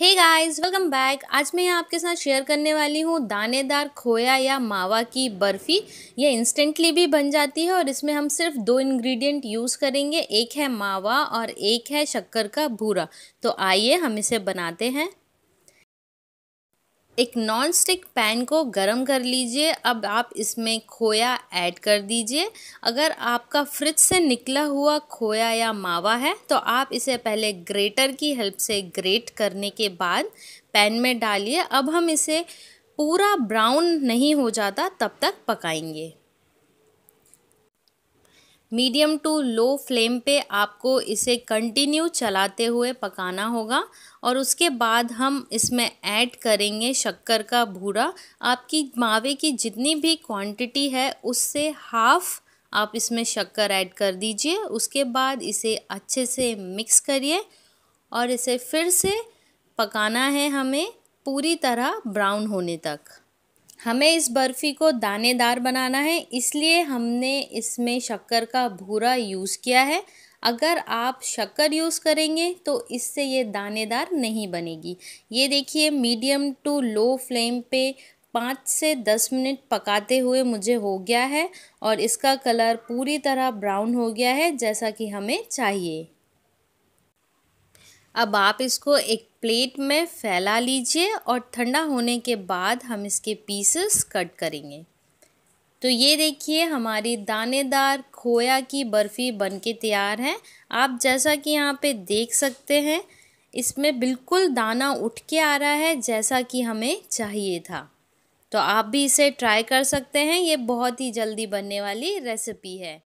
hey guys welcome back आज मैं आपके साथ शेयर करने वाली हूँ दानेदार खोया या मावा की बर्फ़ी ये इंस्टेंटली भी बन जाती है और इसमें हम सिर्फ दो इंग्रेडिएंट यूज़ करेंगे एक है मावा और एक है शक्कर का भूरा तो आइए हम इसे बनाते हैं एक नॉन स्टिक पैन को गर्म कर लीजिए अब आप इसमें खोया ऐड कर दीजिए अगर आपका फ्रिज से निकला हुआ खोया या मावा है तो आप इसे पहले ग्रेटर की हेल्प से ग्रेट करने के बाद पैन में डालिए अब हम इसे पूरा ब्राउन नहीं हो जाता तब तक पकाएंगे मीडियम टू लो फ्लेम पे आपको इसे कंटिन्यू चलाते हुए पकाना होगा और उसके बाद हम इसमें ऐड करेंगे शक्कर का भूरा आपकी मावे की जितनी भी क्वांटिटी है उससे हाफ़ आप इसमें शक्कर ऐड कर दीजिए उसके बाद इसे अच्छे से मिक्स करिए और इसे फिर से पकाना है हमें पूरी तरह ब्राउन होने तक हमें इस बर्फ़ी को दानेदार बनाना है इसलिए हमने इसमें शक्कर का भूरा यूज़ किया है अगर आप शक्कर यूज़ करेंगे तो इससे ये दानेदार नहीं बनेगी ये देखिए मीडियम टू लो फ्लेम पे पाँच से दस मिनट पकाते हुए मुझे हो गया है और इसका कलर पूरी तरह ब्राउन हो गया है जैसा कि हमें चाहिए अब आप इसको एक प्लेट में फैला लीजिए और ठंडा होने के बाद हम इसके पीसेस कट करेंगे तो ये देखिए हमारी दानेदार खोया की बर्फ़ी बनके तैयार है आप जैसा कि यहाँ पे देख सकते हैं इसमें बिल्कुल दाना उठ के आ रहा है जैसा कि हमें चाहिए था तो आप भी इसे ट्राई कर सकते हैं ये बहुत ही जल्दी बनने वाली रेसिपी है